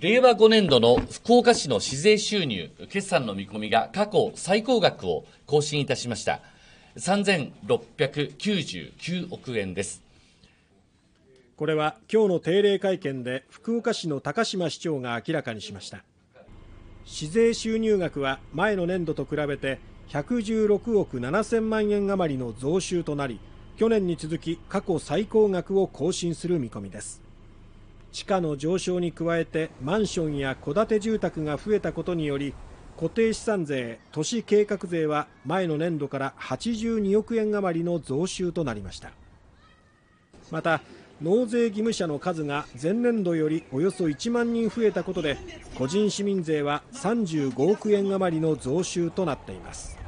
令和5年度の福岡市の市税収入、決算の見込みが過去最高額を更新いたしました。3699億円です。これは今日の定例会見で福岡市の高島市長が明らかにしました。市税収入額は前の年度と比べて116億7000万円余りの増収となり、去年に続き過去最高額を更新する見込みです。地価の上昇に加えてマンションや戸建て住宅が増えたことにより固定資産税都市計画税は前の年度から82億円余りの増収となりましたまた納税義務者の数が前年度よりおよそ1万人増えたことで個人市民税は35億円余りの増収となっています